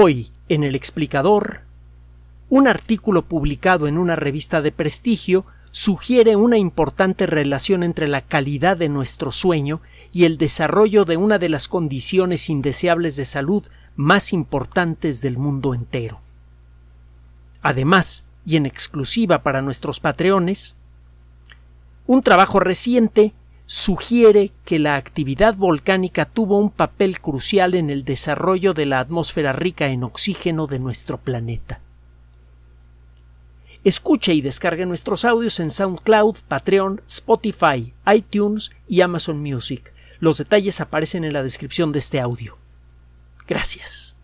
Hoy, en el explicador, un artículo publicado en una revista de prestigio sugiere una importante relación entre la calidad de nuestro sueño y el desarrollo de una de las condiciones indeseables de salud más importantes del mundo entero. Además, y en exclusiva para nuestros patreones, un trabajo reciente sugiere que la actividad volcánica tuvo un papel crucial en el desarrollo de la atmósfera rica en oxígeno de nuestro planeta. Escuche y descargue nuestros audios en SoundCloud, Patreon, Spotify, iTunes y Amazon Music. Los detalles aparecen en la descripción de este audio. Gracias.